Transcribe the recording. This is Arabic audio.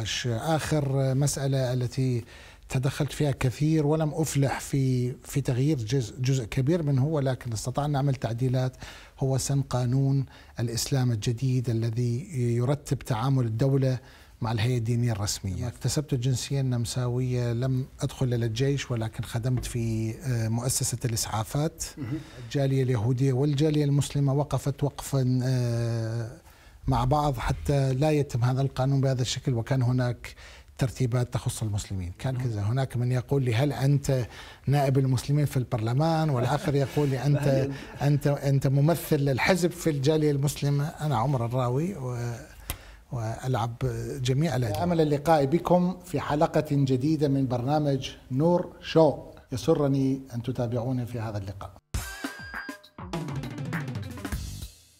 2012 آخر مسألة التي تدخلت فيها كثير ولم افلح في في تغيير جزء, جزء كبير منه ولكن استطعنا نعمل تعديلات هو سن قانون الاسلام الجديد الذي يرتب تعامل الدوله مع الهيئه الدينيه الرسميه. نعم. اكتسبت الجنسيه النمساويه لم ادخل الى الجيش ولكن خدمت في آه، مؤسسه الاسعافات. الجاليه اليهوديه والجاليه المسلمه وقفت وقفا آه، مع بعض حتى لا يتم هذا القانون بهذا الشكل وكان هناك ترتيبات تخص المسلمين كان نعم. كذا هناك من يقول لي هل أنت نائب المسلمين في البرلمان والآخر يقول لي أنت, أنت, أنت ممثل للحزب في الجالية المسلمة أنا عمر الراوي و والعب جميع الادوار نعم. امل اللقاء بكم في حلقه جديده من برنامج نور شو يسرني ان تتابعوني في هذا اللقاء